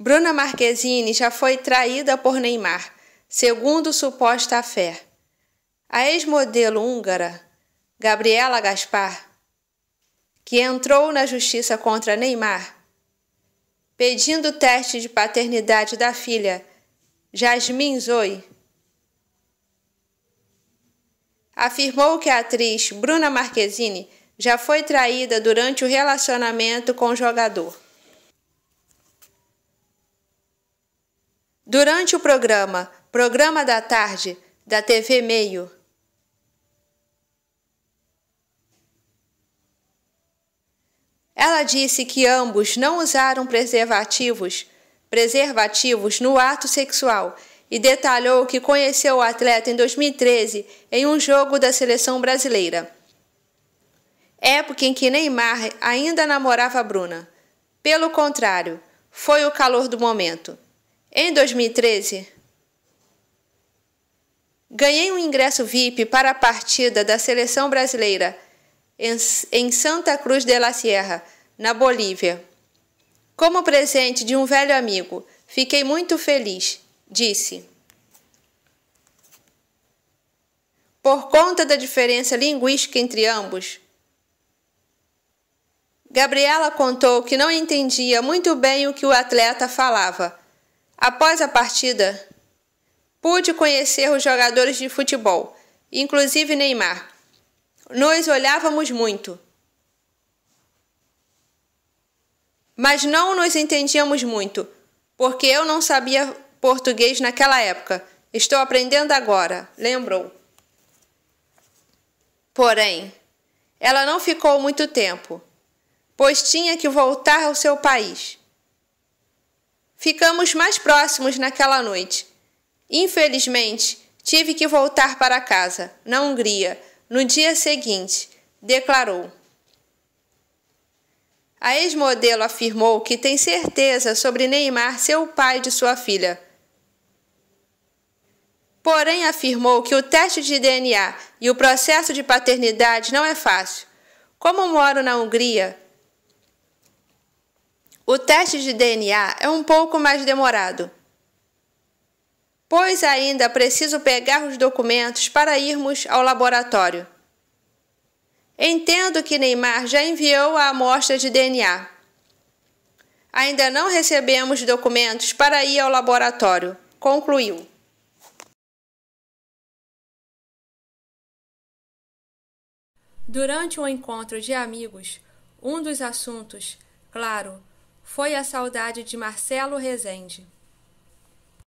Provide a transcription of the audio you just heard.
Bruna Marquezine já foi traída por Neymar, segundo suposta fé. A ex-modelo húngara, Gabriela Gaspar, que entrou na justiça contra Neymar, pedindo teste de paternidade da filha, Jasmine Zoe, afirmou que a atriz Bruna Marquezine já foi traída durante o relacionamento com o jogador. Durante o programa Programa da Tarde da TV Meio. Ela disse que ambos não usaram preservativos, preservativos no ato sexual e detalhou que conheceu o atleta em 2013 em um jogo da seleção brasileira. Época em que Neymar ainda namorava Bruna. Pelo contrário, foi o calor do momento. Em 2013, ganhei um ingresso VIP para a partida da seleção brasileira em Santa Cruz de la Sierra, na Bolívia. Como presente de um velho amigo, fiquei muito feliz, disse. Por conta da diferença linguística entre ambos, Gabriela contou que não entendia muito bem o que o atleta falava Após a partida, pude conhecer os jogadores de futebol, inclusive Neymar. Nós olhávamos muito, mas não nos entendíamos muito, porque eu não sabia português naquela época. Estou aprendendo agora, lembrou. Porém, ela não ficou muito tempo, pois tinha que voltar ao seu país. Ficamos mais próximos naquela noite. Infelizmente, tive que voltar para casa, na Hungria, no dia seguinte, declarou. A ex-modelo afirmou que tem certeza sobre Neymar ser o pai de sua filha. Porém, afirmou que o teste de DNA e o processo de paternidade não é fácil. Como moro na Hungria, o teste de DNA é um pouco mais demorado, pois ainda preciso pegar os documentos para irmos ao laboratório. Entendo que Neymar já enviou a amostra de DNA. Ainda não recebemos documentos para ir ao laboratório, concluiu. Durante um encontro de amigos, um dos assuntos, claro, foi a saudade de Marcelo Rezende.